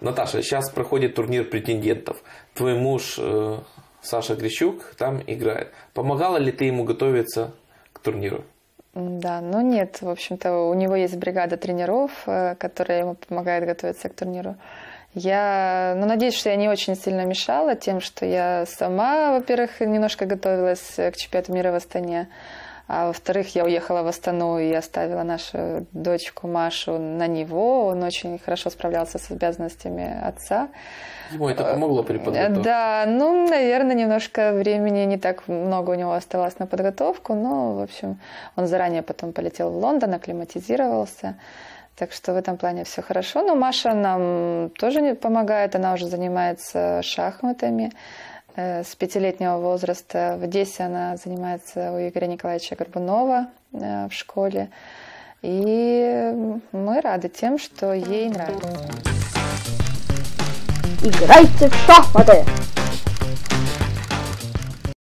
Наташа, сейчас проходит турнир претендентов. Твой муж э, Саша Грищук там играет. Помогала ли ты ему готовиться к турниру? Да, ну нет, в общем-то, у него есть бригада тренеров, э, которая ему помогает готовиться к турниру. Я ну, надеюсь, что я не очень сильно мешала тем, что я сама, во-первых, немножко готовилась к чемпионату мира в Астане. А во-вторых, я уехала в Астану и оставила нашу дочку Машу на него. Он очень хорошо справлялся с обязанностями отца. Ему это э, помогло при подготовке? Да, ну, наверное, немножко времени не так много у него осталось на подготовку. Но, в общем, он заранее потом полетел в Лондон, акклиматизировался. Так что в этом плане все хорошо. Но Маша нам тоже не помогает, она уже занимается шахматами. Э, с пятилетнего возраста в Одессе она занимается у Игоря Николаевича Горбунова э, в школе. И мы рады тем, что ей нравится. Играйте в шахматы!